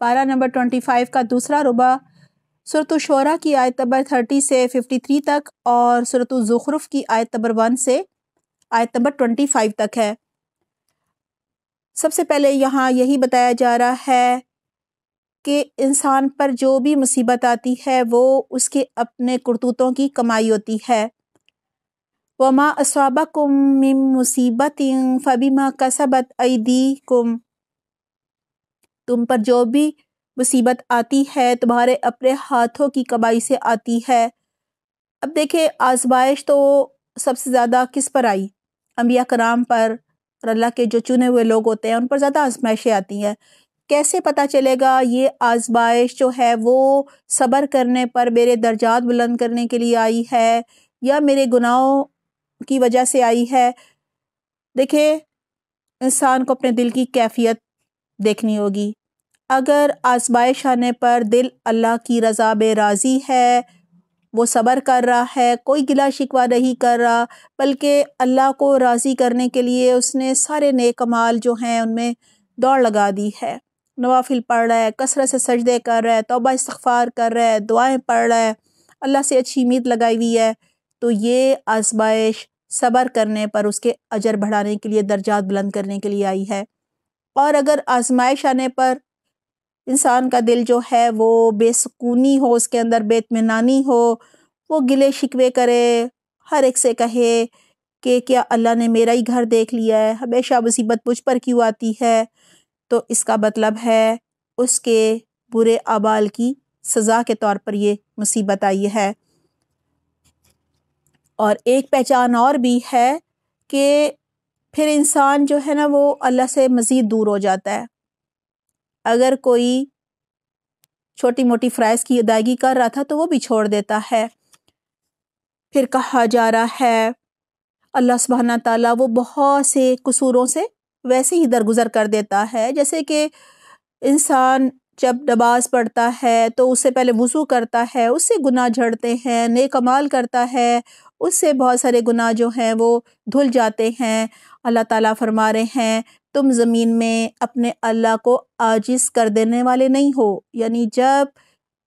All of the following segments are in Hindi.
पारा नंबर ट्वेंटी फाइव का दूसरा रुबा सुरतुशरा की आयत नंबर थर्टी से फिफ्टी थ्री तक और जुखरुफ़ की आयत नंबर वन से आयत नंबर ट्वेंटी फाइव तक है सबसे पहले यहाँ यही बताया जा रहा है कि इंसान पर जो भी मुसीबत आती है वो उसके अपने करतूतों की कमाई होती है वमा असाबा कुम मुसीबत फ़बी कसबत ऐदी कुम तुम पर जो भी मुसीबत आती है तुम्हारे अपने हाथों की कमाई से आती है अब देखे आजमाइश तो सबसे ज़्यादा किस पर आई अम्बिया कराम पर और अल्लाह के जो चुने हुए लोग होते हैं उन पर ज़्यादा आजमाइशें आती हैं कैसे पता चलेगा ये आजमाइश जो है वो सब्र करने पर मेरे दर्जात बुलंद करने के लिए आई है या मेरे गुनाहों की वजह से आई है देखिए इंसान को अपने दिल की कैफियत देखनी होगी अगर आजमाइश आने पर दिल अल्लाह की रज़ा में राज़ी है वो सब्र कर रहा है कोई गिला शिकवा नहीं कर रहा बल्कि अल्लाह को राज़ी करने के लिए उसने सारे नेक कमाल जो हैं उनमें दौड़ लगा दी है नवाफिल पढ़ रहा है कसरत से सजदे कर रहा है तोबा इस्तफ़ार कर रहा है दुआएं पढ़ रहा है अल्लाह से अच्छी उम्मीद लगाई हुई है तो ये आजमाइश सब्र करने पर उसके अजर बढ़ाने के लिए दर्जात बुलंद करने के लिए आई है और अगर आजमाइश आने पर इंसान का दिल जो है वो बेसकूनी हो उसके अंदर बेतमानी हो वो गिले शिकवे करे हर एक से कहे कि क्या अल्लाह ने मेरा ही घर देख लिया है हमेशा मुसीबत मुझ पर क्यों आती है तो इसका मतलब है उसके बुरे आबाल की सज़ा के तौर पर ये मुसीबत आई है और एक पहचान और भी है कि फिर इंसान जो है ना वो अल्लाह से मज़ीद दूर हो जाता है अगर कोई छोटी मोटी फ़्राइज़ की अदायगी कर रहा था तो वो भी छोड़ देता है फिर कहा जा रहा है अल्लाह सुबहाना ताला वो बहुत से कसूरों से वैसे ही दरगुजर कर देता है जैसे कि इंसान जब नमाज़ पढ़ता है तो उससे पहले वज़ू करता है उससे गुनाह झड़ते हैं नेक अमाल करता है उससे बहुत सारे गुनाह जो हैं वो धुल जाते हैं अल्लाह ताला फरमा रहे हैं तुम ज़मीन में अपने अल्लाह को आजिज़ कर देने वाले नहीं हो यानी जब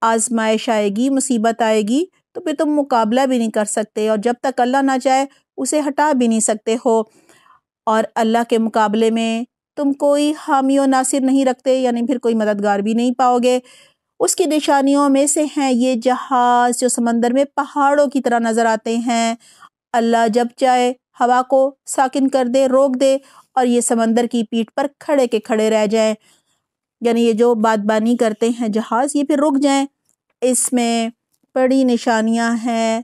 आजमाइश आएगी मुसीबत आएगी तो फिर तुम मुकाबला भी नहीं कर सकते और जब तक अल्लाह ना चाहे उसे हटा भी नहीं सकते हो और अल्लाह के मुकाबले में तुम कोई हामी व नासिर नहीं रखते यानी फिर कोई मददगार भी नहीं पाओगे उसकी निशानियों में से हैं ये जहाज़ जो समंदर में पहाड़ों की तरह नज़र आते हैं अल्लाह जब चाहे हवा को साकिन कर दे रोक दे और ये समंदर की पीठ पर खड़े के खड़े रह जाएं यानी ये जो बादबानी करते हैं जहाज़ ये फिर रुक जाएं इसमें बड़ी निशानियां हैं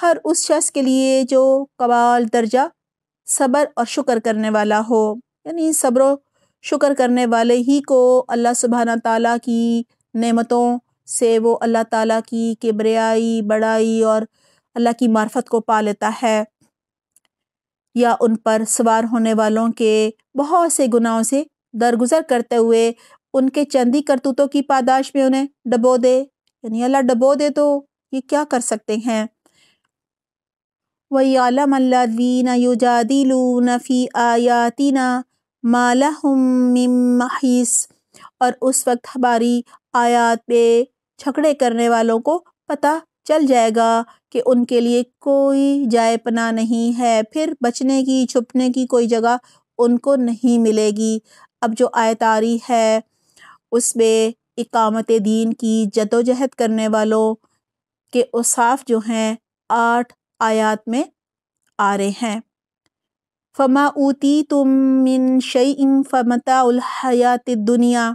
हर उस शख्स के लिए जो कबाल दर्जा सब्र और शुक्र करने वाला हो यानी सब्र शुक्र करने वाले ही को अल्लाह सुबहाना ताला की नेमतों से वो अल्लाह ताला की किबरियाई बड़ाई और अल्लाह की मार्फत को पा लेता है या उन पर सवार होने वालों के बहुत से गुनाहों से दरगुजर करते हुए उनके चंदी करतूतों की पादाश में उन्हें डबो दे यानी अल्लाह डबो दे तो ये क्या कर सकते हैं वयालमल्लादीन युजादिलून फ़ी आयातिना मालहुम मिम और उस वक्त हमारी आयात पे छकड़े करने वालों को पता चल जाएगा कि उनके लिए कोई जाय पना नहीं है फिर बचने की छुपने की कोई जगह उनको नहीं मिलेगी अब जो आयतारी है उसमें इकामत दीन की जदोजहद करने वालों के उसाफ जो हैं आठ आयात में आ रहे हैं फ़मा ऊती तुम मिन शई फ़मता दुनिया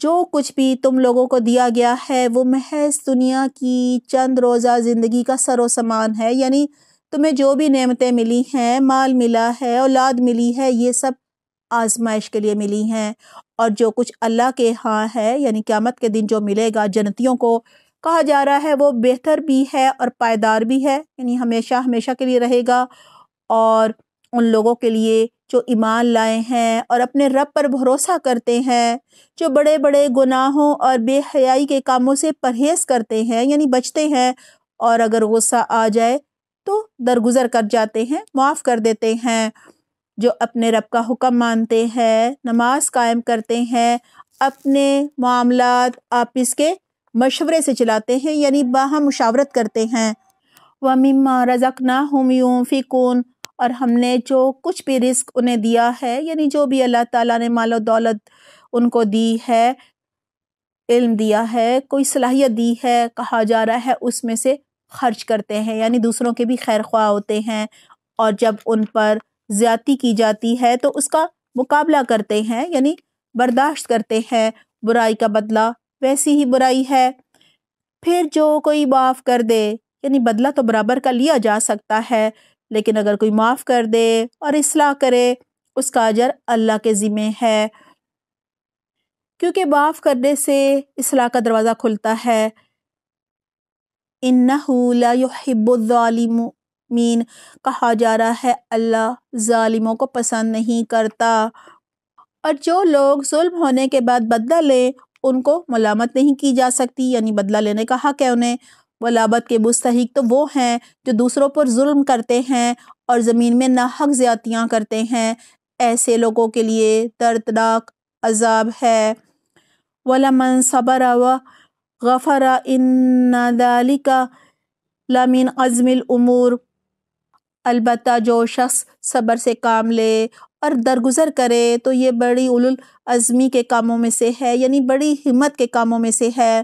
जो कुछ भी तुम लोगों को दिया गया है वो महज दुनिया की चंद रोज़ा ज़िंदगी का सरो समान है यानी तुम्हें जो भी नेमतें मिली हैं माल मिला है औलाद मिली है ये सब आजमाइश के लिए मिली हैं और जो कुछ अल्लाह के यहाँ है यानी क़्यामत के दिन जो मिलेगा जन्तियों को कहा जा रहा है वो बेहतर भी है और पायदार भी है यानी हमेशा हमेशा के लिए रहेगा और उन लोगों के लिए जो ईमान लाए हैं और अपने रब पर भरोसा करते हैं जो बड़े बड़े गुनाहों और बेहयाई के कामों से परहेज़ करते हैं यानी बचते हैं और अगर गुस्सा आ जाए तो दरगुजर कर जाते हैं माफ़ कर देते हैं जो अपने रब का हुक्म मानते हैं नमाज कायम करते हैं अपने मामला आपस के मशवरे से चलाते हैं यानी बाहम मुशावरत करते हैं वमिमा रज़क ना हम फ़िकून और हमने जो कुछ भी रिस्क उन्हें दिया है यानी जो भी अल्लाह ताला ने माल दौलत उनको दी है इल्म दिया है कोई सलाहियत दी है कहा जा रहा है उसमें से खर्च करते हैं यानी दूसरों के भी खैर ख्वाह होते हैं और जब उन पर ज़्यादती की जाती है तो उसका मुकाबला करते हैं यानी बर्दाश्त करते हैं बुराई का बदला वैसी ही बुराई है फिर जो कोई माफ़ कर दे यानी बदला तो बराबर का लिया जा सकता है लेकिन अगर कोई माफ़ कर दे और इसलाह करे उसका अजर अल्लाह के ज़िम्मे है क्योंकि माफ़ करने से इसलाह का दरवाज़ा खुलता है इन्नाहब्बालमीन कहा जा रहा है अल्लाह ालिमों को पसंद नहीं करता और जो लोग जुल्म होने के बाद बदला लें उनको मलामत नहीं की जा सकती यानी बदला लेने का हक है उन्हें वलाबत के मुस्तक तो वो हैं जो दूसरों पर जुल्म करते हैं और ज़मीन में नाहक ज़्यादतियाँ करते हैं ऐसे लोगों के लिए दर्दनाक अजाब है वलमन सबर व गफ़र इन्दालिका लमिन अज़मिल उमूर अलबत् जो शख्स सबर से काम ले और दरगुजर करे तो ये बड़ी उलुल अज़मी के कामों में से है यानी बड़ी हिम्मत के कामों में से है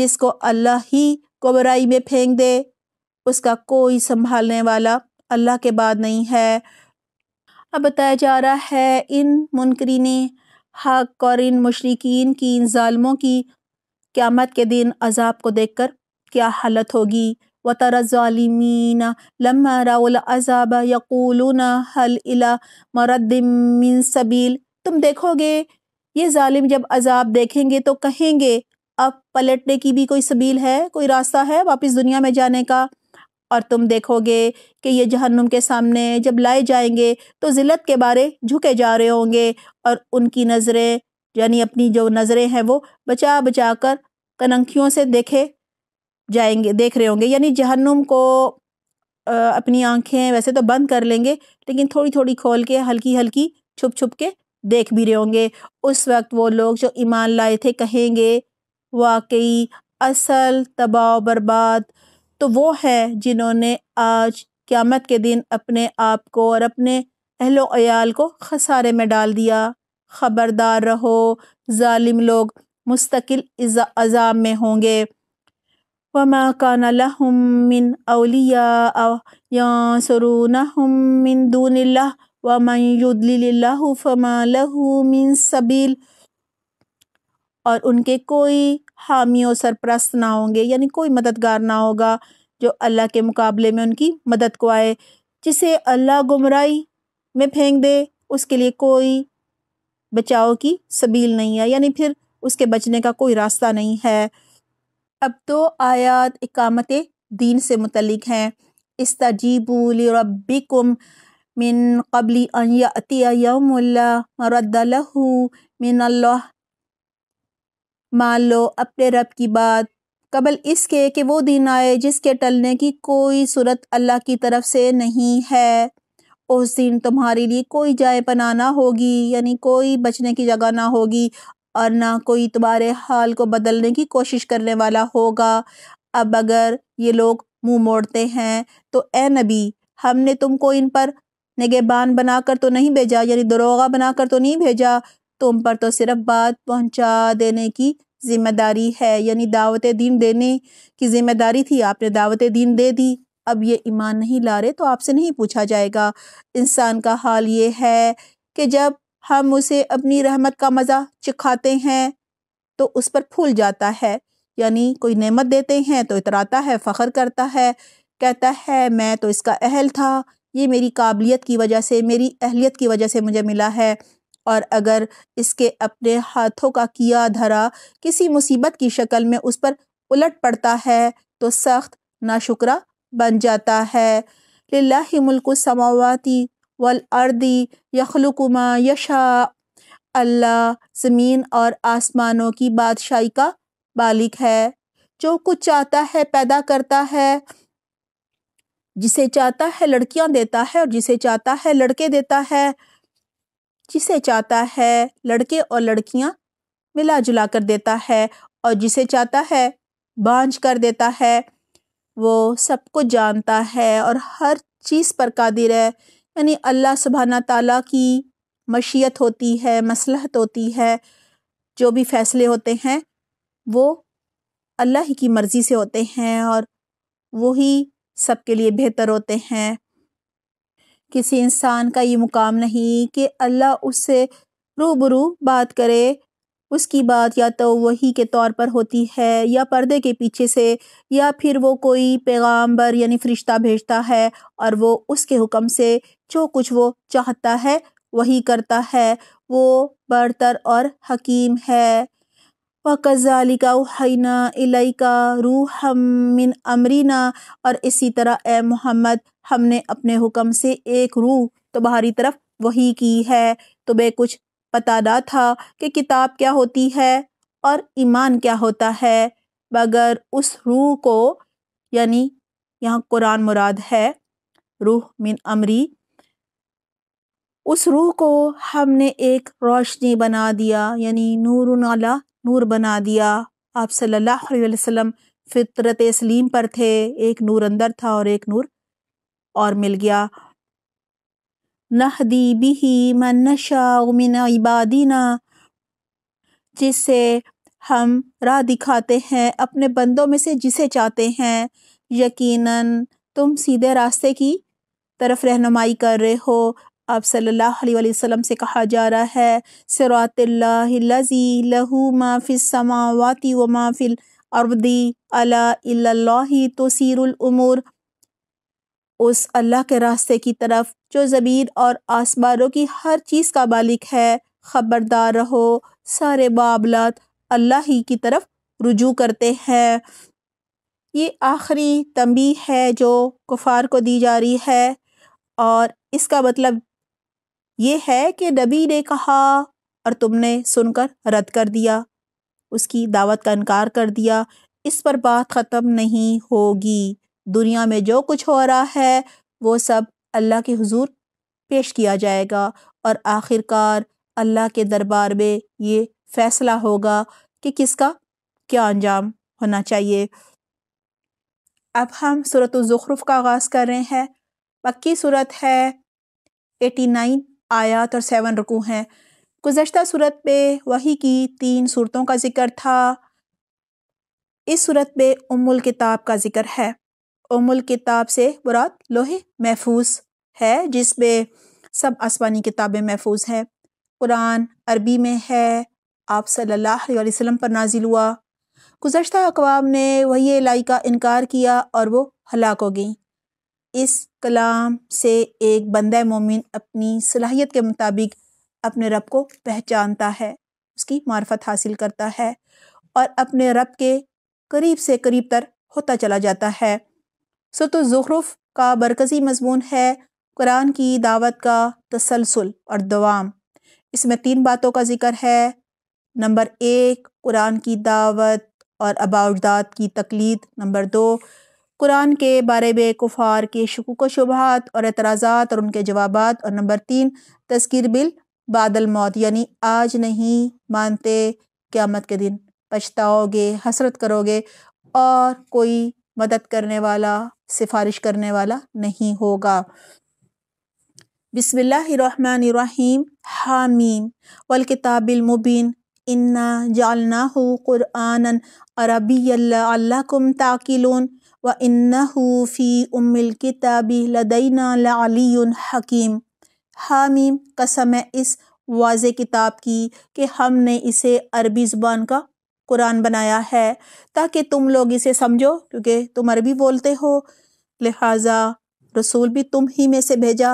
जिसको अल्लाह ही कोबराई में फेंक दे उसका कोई संभालने वाला अल्लाह के बाद नहीं है अब बताया जा रहा है इन मुनकरीन हक और इन मशरकिन की इन ालमों की क़्यामत के दिन अजाब को देख कर क्या हालत होगी व तरमीन लम्हा राउलज़ाब यकूलून हल इला मरदिन सबील तुम देखोगे ये ालिम जब अजाब देखेंगे तो कहेंगे अब पलटने की भी कोई सबील है कोई रास्ता है वापस दुनिया में जाने का और तुम देखोगे कि ये जहन्नुम के सामने जब लाए जाएंगे तो ज़िलत के बारे झुके जा रहे होंगे और उनकी नज़रें यानी अपनी जो नज़रें हैं वो बचा बचा कर कनंखियों से देखे जाएंगे देख रहे होंगे यानी जहन्नुम को अपनी आंखें वैसे तो बंद कर लेंगे लेकिन थोड़ी थोड़ी खोल के हल्की हल्की छुप छुप के देख भी रहे होंगे उस वक्त वो लोग जो ईमान लाए थे कहेंगे वाकई असल तबाह बर्बाद तो वो है जिन्होंने आज क़्यामत के दिन अपने आप को और अपने अहलो अयाल को खसारे में डाल दिया ख़बरदार रहो ालिम लोग मुस्तकिल अजाब में होंगे वमा कान मिन अलिया सरून मिन दून वमयुद्ला फ़मा लहू मिन सबील और उनके कोई हामी और सरपरस्त ना होंगे यानी कोई मददगार ना होगा जो अल्लाह के मुकाबले में उनकी मदद को आए जिसे अल्लाह गुमराई में फेंक दे उसके लिए कोई बचाव की सबील नहीं है यानी फिर उसके बचने का कोई रास्ता नहीं है अब तो आयात इकामत दीन से मुतलिक हैं इस्तजीबुलरबिकुम मिन कबली अन यतिया यौमल्ला रद्दलहू मिन अल्लाह मान लो अपने रब की बात कबल इसके कि वो दिन आए जिसके टलने की कोई सूरत अल्लाह की तरफ से नहीं है उस दिन तुम्हारे लिए कोई जाए पना ना होगी यानी कोई बचने की जगह ना होगी और ना कोई तुम्हारे हाल को बदलने की कोशिश करने वाला होगा अब अगर ये लोग मुंह मोड़ते हैं तो ए नबी हमने तुमको इन पर निगेबान बनाकर तो नहीं भेजा यानी दरोगा बनाकर तो नहीं भेजा तुम पर तो सिर्फ बात पहुंचा देने की जिम्मेदारी है यानी दावत दीन देने की जिम्मेदारी थी आपने दावत दीन दे दी अब ये ईमान नहीं ला रहे तो आपसे नहीं पूछा जाएगा इंसान का हाल ये है कि जब हम उसे अपनी रहमत का मज़ा चिखाते हैं तो उस पर फूल जाता है यानी कोई नेमत देते हैं तो इतराता है फ़ख्र करता है कहता है मैं तो इसका अहल था ये मेरी काबिलियत की वजह से मेरी अहलियत की वजह से मुझे मिला है और अगर इसके अपने हाथों का किया धरा किसी मुसीबत की शक्ल में उस पर उलट पड़ता है तो सख्त नाशुकरा बन जाता है लाही मुल्क समावती वल अर्दी यखलुकुमा यशा अल्लाह ज़मीन और आसमानों की बादशाही का मालिक है जो कुछ चाहता है पैदा करता है जिसे चाहता है लड़कियां देता है और जिसे चाहता है लड़के देता है जिसे चाहता है लड़के और लड़कियां मिला जुला कर देता है और जिसे चाहता है बांझ कर देता है वो सबको जानता है और हर चीज़ पर कादिर है यानी अल्लाह सुबहाना ताला की मशीयत होती है मसलहत होती है जो भी फ़ैसले होते हैं वो अल्लाह ही की मर्ज़ी से होते हैं और वही सबके लिए बेहतर होते हैं किसी इंसान का ये मुकाम नहीं कि अल्लाह उससे रूबरू बात करे उसकी बात या तो वही के तौर पर होती है या पर्दे के पीछे से या फिर वो कोई पैगाम्बर यानी फ़रिश्ता भेजता है और वो उसके हुक्म से जो कुछ वो चाहता है वही करता है वो बरतर और हकीम है वकज़ालिका हैना इलैका रूह मिन अमरीना और इसी तरह ए मोहम्मद हमने अपने हुक्म से एक रूह तुम्हारी तरफ वही की है तुम्हें कुछ पता ना था कि किताब क्या होती है और ईमान क्या होता है मगर उस रूह को यानी यहाँ कुरान मुराद है रूह मिन अमरी उस रूह को हमने एक रोशनी बना दिया यानी नूर नाला नूर बना दिया आप सल्लल्लाहु अलैहि वसल्लम फितरत सलीम पर थे एक नूर अंदर था और एक नूर और मिल गया नहदी बिही मन नशा मिन इबादिना जिससे हम राह दिखाते हैं अपने बंदों में से जिसे चाहते हैं यकीनन तुम सीधे रास्ते की तरफ रहनुमाई कर रहे हो आप सल्लल्लाहु अलैहि वसल्लम से कहा जा रहा है सरातल्लाजी लहू माफिल समावाती व माफिल अरदी अला तो सीरुल उमूर उस अल्लाह के रास्ते की तरफ जो ज़मीन और आसमानों की हर चीज़ का मालिक है खबरदार रहो सारे मामलात अल्लाह ही की तरफ रुजू करते हैं ये आखिरी तंबी है जो कुफार को दी जा रही है और इसका मतलब ये है कि नबी ने कहा और तुमने सुनकर रद्द कर दिया उसकी दावत का इनकार कर दिया इस पर बात ख़त्म नहीं होगी दुनिया में जो कुछ हो रहा है वो सब अल्लाह के हुजूर पेश किया जाएगा और आखिरकार अल्लाह के दरबार में ये फ़ैसला होगा कि किसका क्या अंजाम होना चाहिए अब हम सूरत ज़ुखरुफ़ का आगाज़ कर रहे हैं पक्की सूरत है एटी नाइन आयात और सेवन रुकू हैं गुजशत सूरत पे वही की तीन सूरतों का ज़िक्र था इस सूरत पे उमुल किताब का ज़िक्र है उमुल किताब से बुराद लोहे महफूज है जिसमें सब आसमानी किताबें महफूज हैं कुरान अरबी में है आप सल्लल्लाहु अलैहि वसल्लम पर नाजिल हुआ गुजशत अकवाम ने वही लाई का इनकार किया और वो हलाक हो गई इस कलाम से एक बंद मोमिन अपनी सलाहियत के मुताबिक अपने रब को पहचानता है उसकी मार्फत हासिल करता है और अपने रब के करीब से करीब तर होता चला जाता है सुरत तो ज़ुरुफ़ का मरकज़ी मजमून है कुरान की दावत का तसलसल और दवाम इसमें तीन बातों का ज़िक्र है नंबर एक कुरान की दावत और अबाउदात की तकलीद नंबर दो कुरान के बारे में कुफार के शकुक शुबहत और एतराज़ा और उनके जवाब और नंबर तीन तस्कर बिल बादल मौत यानी आज नहीं मानते क़्यामत के दिन पछताओगे हसरत करोगे और कोई मदद करने वाला सिफारिश करने वाला नहीं होगा बिसमीम हामीम वल किताबिलमुबीन इन्ना जालना क़ुरान अरबी अल्लाकुम ताकिलून व इन्ना फ़ी उमिल किताबी लदीना लली हकीम हामीम कसम है इस वाज किताब की कि हमने इसे अरबी ज़ुबान का कुरान बनाया है ताकि तुम लोग इसे समझो क्योंकि तुम अरबी बोलते हो लिहाजा रसूल भी तुम ही में से भेजा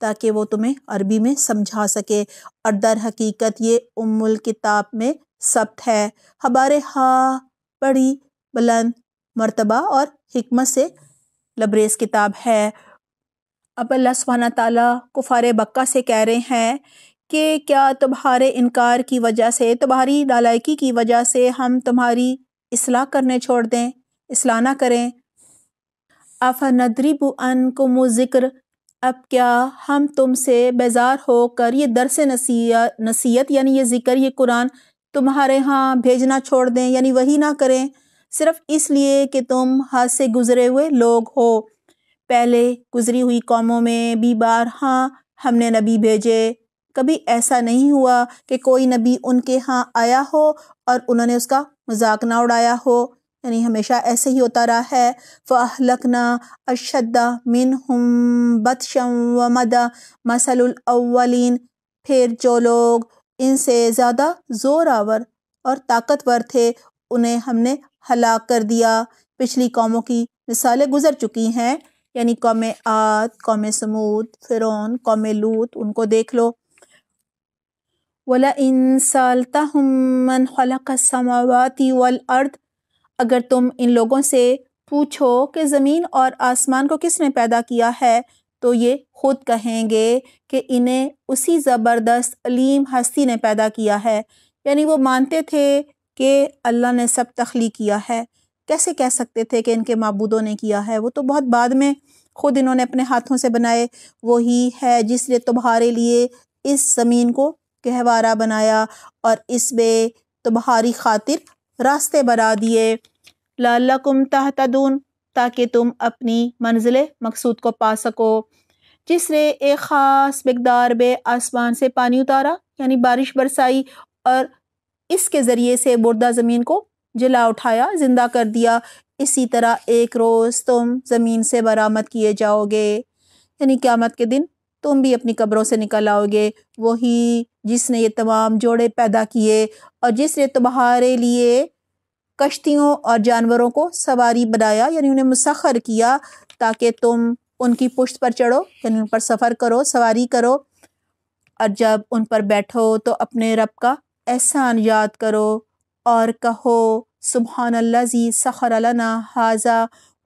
ताकि वो तुम्हें अरबी में समझा सके और दर हकीकत ये उम्मुल किताब में सब्त है हमारे हा बड़ी बुलंद मरतबा और हमत से लबरेज किताब है अब अल्लाह सुबहाना ताली कुफ़ार बक्का से कह रहे हैं कि क्या तुम्हारे इनकार की वजह से तुम्हारी नालायकी की वजह से हम तुम्हारी असलाह करने छोड़ दें असलाह ना करें आफा नदरीबू अन को मुजिक्र अब क्या हम तुमसे बेजार होकर ये दरस नसीहत नसीहत यानी ये ज़िक्र ये कुरान तुम्हारे यहाँ भेजना छोड़ दें यानी वही ना करें सिर्फ इसलिए कि तुम हाथ से गुज़रे हुए लोग हो पहले गुज़री हुई कौमों में भी बार हाँ हमने नबी भेजे कभी ऐसा नहीं हुआ कि कोई नबी उनके यहाँ आया हो और उन्होंने उसका मजाक ना उड़ाया हो यानी हमेशा ऐसे ही होता रहा है फ़ाहलकना अशद्दा मिन हम बदशम व मदा फिर जो लोग इनसे ज़्यादा ज़ोर आवर और ताकतवर थे उन्हें हमने हलाक कर दिया पिछली कौमों की मिसालें गुजर चुकी हैं यानी कौम आत कौम समूद फ़िरौन कौम लूत उनको देख लो वलाइन सालतहम मन खलक समावती वल अर्द अगर तुम इन लोगों से पूछो कि ज़मीन और आसमान को किसने पैदा किया है तो ये खुद कहेंगे कि इन्हें उसी ज़बरदस्त अलीम हस्ती ने पैदा किया है यानी वो मानते थे कि अल्लाह ने सब तख्ली किया है कैसे कह सकते थे कि इनके मबूदों ने किया है वो तो बहुत बाद में ख़ुद इन्होंने अपने हाथों से बनाए वही है जिसने तुम्हारे लिए इस ज़मीन को गहवारा बनाया और इसमें तुम्हारी खातिर रास्ते बना दिए लाकुम तहतदून ताकि तुम अपनी मंजिल मकसूद को पा सको जिसने एक ख़ास मकदार में आसमान से पानी उतारा यानी बारिश बरसाई और इसके ज़रिए से मुर्दा ज़मीन को जला उठाया ज़िंदा कर दिया इसी तरह एक रोज़ तुम ज़मीन से बरामद किए जाओगे यानी क़्यामत के दिन तुम भी अपनी कब्रों से निकल आओगे वही जिसने ये तमाम जोड़े पैदा किए और जिसने तुम्हारे लिए कश्तियों और जानवरों को सवारी बनाया यानी उन्हें मुसखर किया ताकि तुम उनकी पुश्त पर चढ़ो यानी उन पर सफ़र करो सवारी करो और जब उन पर बैठो तो अपने रब का एहसान याद करो और कहो सुबहानल्लाजी सखर अलना हाजा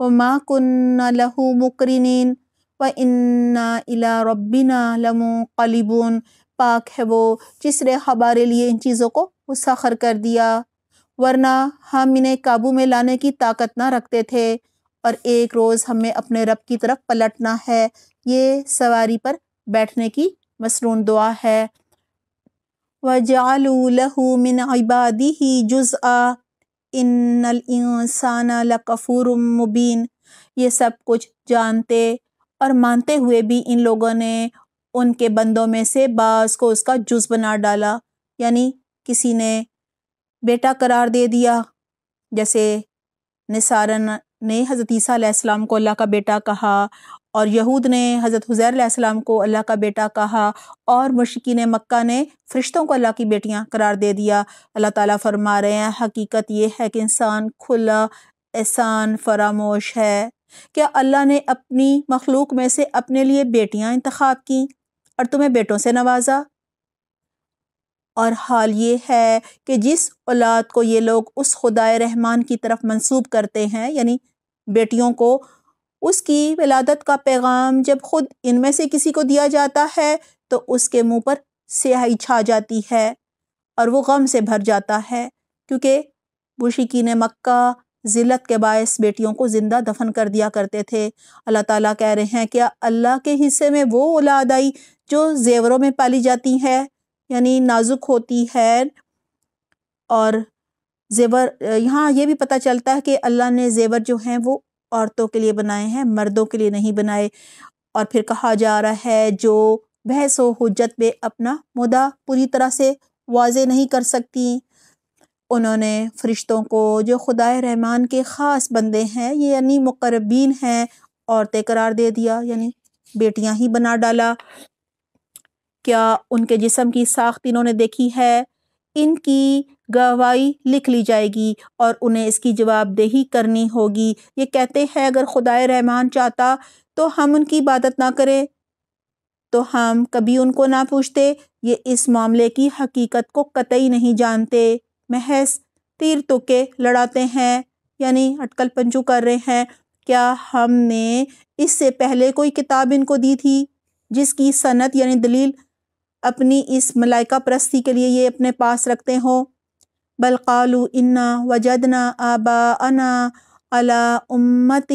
व माँ कन्ना लहू मुकरिन व इन्ना इला रब्बिना लमो कलिबुन पाक है वो जिसने हमारे लिए इन चीज़ों को मुसखर कर दिया वरना हम इन्हें काबू में लाने की ताकत ना रखते थे और एक रोज़ हमें अपने रब की तरफ पलटना है ये सवारी पर बैठने की मसनून दुआ है व जालू वजालू मिन इबादी ही जुज़ आ इन इंसान लकफूर मुबीन ये सब कुछ जानते और मानते हुए भी इन लोगों ने उनके बंदों में से बास को उसका जुज बना डाला यानी किसी ने बेटा करार दे दिया जैसे निसारन ने हज़रत ईसीम को अल्लाह का बेटा कहा और यहूद ने हज़रत हुज़ैर को अल्लाह का बेटा कहा और ने मक्का ने फ़रिश्तों को अल्लाह की बेटियां करार दे दिया अल्लाह ताला फरमा रहे हैं हकीकत ये है कि इंसान खुला एहसान फरामोश है क्या अल्लाह ने अपनी मखलूक में से अपने लिए बेटियां इंतखब की और तुम्हें बेटों से नवाजा और हाल ये है कि जिस औलाद को ये लोग उस खुदा रहमान की तरफ मंसूब करते हैं यानी बेटियों को उसकी विलादत का पैगाम जब खुद इनमें से किसी को दिया जाता है तो उसके मुंह पर स्याही छा जाती है और वो गम से भर जाता है क्योंकि ने मक्का ज़िलत के बायस बेटियों को ज़िंदा दफन कर दिया करते थे अल्लाह ताला कह रहे हैं कि अल्लाह के हिस्से में वो औलाद आई जो जेवरों में पाली जाती है यानी नाजुक होती है और जेवर यहाँ ये भी पता चलता है कि अल्लाह ने जेवर जो हैं वो औरतों के लिए बनाए हैं मर्दों के लिए नहीं बनाए और फिर कहा जा रहा है जो बहस व हजत में अपना मुद्दा पूरी तरह से वाज नहीं कर सकती उन्होंने फ़रिश्तों को जो खुदा रहमान के ख़ास बंदे हैं ये यानी मुकरबीन हैं औरतें करार दे दिया यानी बेटियां ही बना डाला क्या उनके जिस्म की साख्त इन्होंने देखी है इनकी गवाही लिख ली जाएगी और उन्हें इसकी जवाबदेही करनी होगी ये कहते हैं अगर खुदा रहमान चाहता तो हम उनकी इबादत ना करें तो हम कभी उनको ना पूछते ये इस मामले की हकीकत को कतई नहीं जानते महज तीर तुके लड़ाते हैं यानी अटकल पंजू कर रहे हैं क्या हमने इससे पहले कोई किताब इनको दी थी जिसकी सनत यानी दलील अपनी इस मलाइका प्रस्ती के लिए ये अपने पास रखते हों बलकालू इन्ना जदना आबा अना अला उम्मत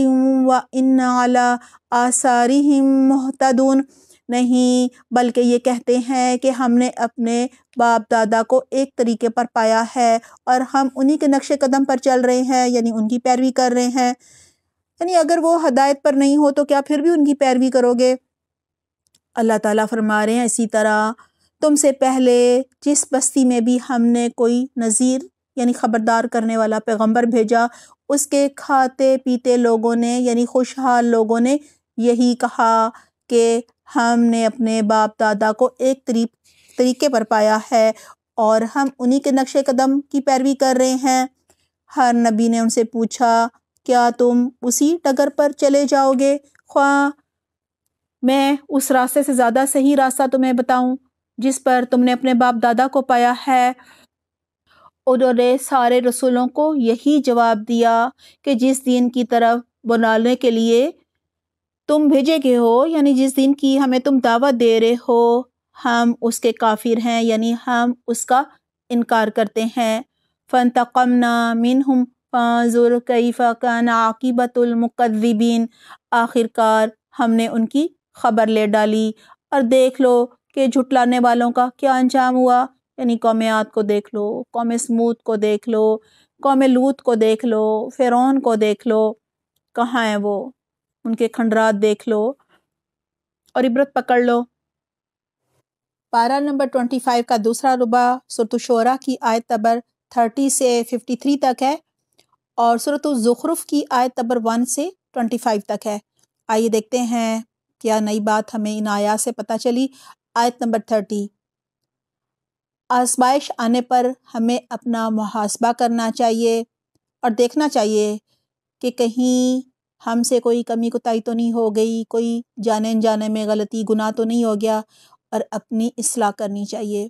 व इन्ना अला आसारी मोहतदून नहीं बल्कि ये कहते हैं कि हमने अपने बाप दादा को एक तरीके पर पाया है और हम उन्हीं के नक्शे कदम पर चल रहे हैं यानी उनकी पैरवी कर रहे हैं यानी अगर वो हदायत पर नहीं हो तो क्या फिर भी उनकी पैरवी करोगे अल्लाह ताला फरमा रहे हैं इसी तरह तुमसे पहले जिस बस्ती में भी हमने कोई नज़ीर यानी ख़बरदार करने वाला पैगंबर भेजा उसके खाते पीते लोगों ने यानी खुशहाल लोगों ने यही कहा कि हमने अपने बाप दादा को एक तरी तरीके पर पाया है और हम उन्हीं के नक्श कदम की पैरवी कर रहे हैं हर नबी ने उनसे पूछा क्या तुम उसी टगर पर चले जाओगे ख्वा मैं उस रास्ते से ज़्यादा सही रास्ता तुम्हें बताऊं जिस पर तुमने अपने बाप दादा को पाया है उन्होंने सारे रसूलों को यही जवाब दिया कि जिस दिन की तरफ बुलाने के लिए तुम भेजे गए हो यानी जिस दिन की हमें तुम दावत दे रहे हो हम उसके काफिर हैं यानी हम उसका इनकार करते हैं फ़न तकमना मिन हम फ़ाजुर कई फ़ान आखिरकार हमने उनकी खबर ले डाली और देख लो कि झुटलाने वालों का क्या अंजाम हुआ यानी कौम आत को देख लो कौम स्मूत को देख लो कौम लूत को देख लो फ़िरौन को देख लो कहाँ है वो उनके खंडरात देख लो और इबरत पकड़ लो पारा नंबर ट्वेंटी फाइव का दूसरा रुबा सुरतशरा की आयत तबर थर्टी से फिफ्टी थ्री तक है और सूरत ज़ुखरुफ़ की आयत तबर वन से ट्वेंटी फाइव तक है आइए देखते हैं क्या नई बात हमें इन आयात से पता चली आयत नंबर थर्टी आजमाइश आने पर हमें अपना मुहासबा करना चाहिए और देखना चाहिए कि कहीं हमसे कोई कमी कोताही तो नहीं हो गई कोई जाने जाने में गलती गुनाह तो नहीं हो गया और अपनी असलाह करनी चाहिए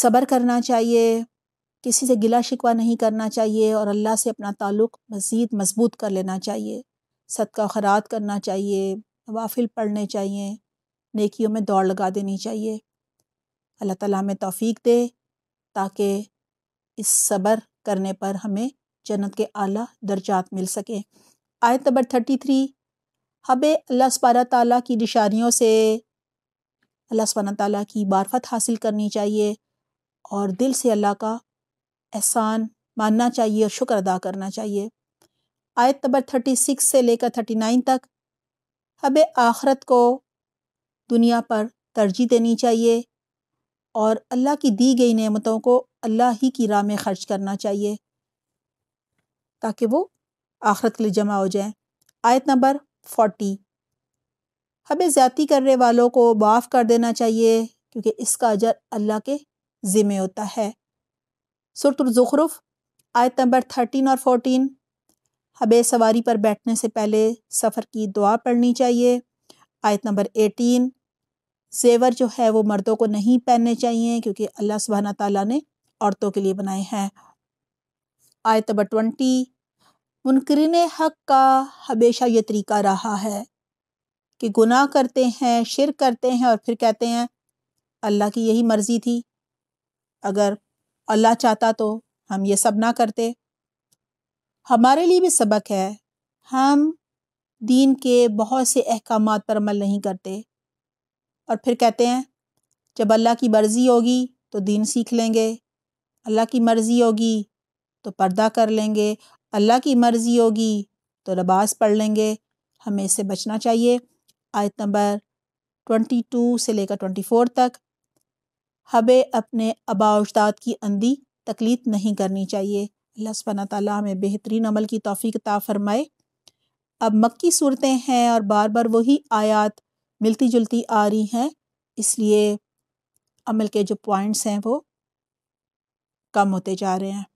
सब्र करना चाहिए किसी से गिला शिकवा नहीं करना चाहिए और अल्लाह से अपना ताल्लुक़ मज़ीद मजबूत कर लेना चाहिए सदका खरात करना चाहिए वाफिल पढ़ने चाहिए नेकियों में दौड़ लगा देनी चाहिए अल्लाह ताला हमें तौफीक दे ताकि इस सब्र करने पर हमें जन्नत के आला दर्जात मिल सकें आयत नंबर थर्टी थ्री हब अल्लाह सबारा ताली की निशानियों से अल्लाह सबाना ताली की बारफत हासिल करनी चाहिए और दिल से अल्लाह का एहसान मानना चाहिए और शुक्र अदा करना चाहिए आयत नंबर थर्टी सिक्स से लेकर थर्टी नाइन तक हमें आखरत को दुनिया पर तरजीह देनी चाहिए और अल्लाह की दी गई नमतों को अल्लाह ही की राह में ख़र्च करना चाहिए ताकि वो आखरत के लिए जमा हो जाए आयत नंबर फोर्टी हमें ज्यादा करने वालों को माफ़ कर देना चाहिए क्योंकि इसका अजर अल्लाह के ज़िम्मे होता है सुरतुलज़ुखरुफ आयत नंबर थर्टीन और फोर्टीन हमें सवारी पर बैठने से पहले सफ़र की दुआ पढ़नी चाहिए आयत नंबर एटीन जेवर जो है वो मर्दों को नहीं पहनने चाहिए क्योंकि अल्लाह सुबहाना ताला ने औरतों के लिए बनाए हैं आयत नंबर ट्वेंटी मुनकरन हक़ का हमेशा ये तरीका रहा है कि गुनाह करते हैं शिर करते हैं और फिर कहते हैं अल्लाह की यही मर्ज़ी थी अगर अल्लाह चाहता तो हम ये सब ना करते हमारे लिए भी सबक है हम दीन के बहुत से अहकाम पर अमल नहीं करते और फिर कहते हैं जब अल्लाह की मर्ज़ी होगी तो दीन सीख लेंगे अल्लाह की मर्ज़ी होगी तो पर्दा कर लेंगे अल्लाह की मर्ज़ी होगी तो लबास पढ़ लेंगे हमें इससे बचना चाहिए आयत नंबर ट्वेंटी टू से लेकर ट्वेंटी फोर तक हमें अपने आबा उजदाद की अंधी तकलीफ नहीं करनी चाहिए अल्लाह सुबहाना ताली हमें बेहतरीन अमल की तोफ़ी ता फरमाए अब मक्की सूरतें हैं और बार बार वही आयात मिलती जुलती आ रही हैं इसलिए अमल के जो पॉइंट्स हैं वो कम होते जा रहे हैं